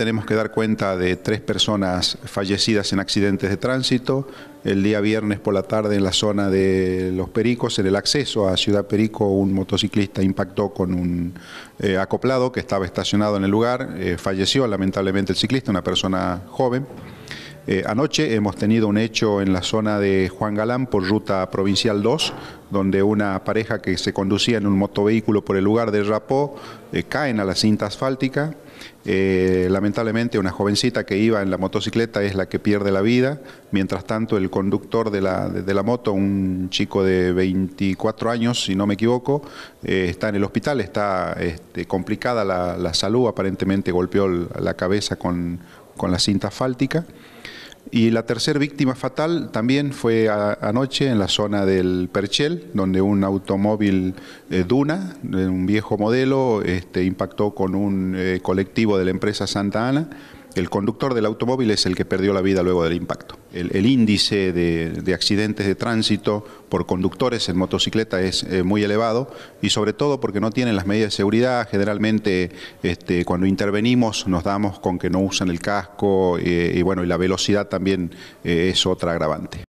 tenemos que dar cuenta de tres personas fallecidas en accidentes de tránsito. El día viernes por la tarde en la zona de Los Pericos, en el acceso a Ciudad Perico, un motociclista impactó con un eh, acoplado que estaba estacionado en el lugar. Eh, falleció lamentablemente el ciclista, una persona joven. Eh, anoche hemos tenido un hecho en la zona de Juan Galán por ruta provincial 2, donde una pareja que se conducía en un motovehículo por el lugar de Rapó caen a la cinta asfáltica. Eh, lamentablemente una jovencita que iba en la motocicleta es la que pierde la vida, mientras tanto el conductor de la, moto, un chico de 24 años, si no me equivoco, eh, está en el hospital, está este, complicada la, salud, aparentemente golpeó la cabeza con, con la cinta asfáltica. Y la tercera víctima fatal también fue anoche en la zona del Perchel, donde un automóvil eh, Duna, un viejo modelo, este, impactó con un eh, colectivo de la empresa Santa Ana el conductor del automóvil es el que perdió la vida luego del impacto. El, índice de, accidentes de tránsito por conductores en motocicleta es eh, muy elevado y sobre todo porque no tienen las medidas de seguridad. Generalmente este, cuando intervenimos nos damos con que no usan el casco eh, y bueno, y la velocidad también eh, es otra agravante.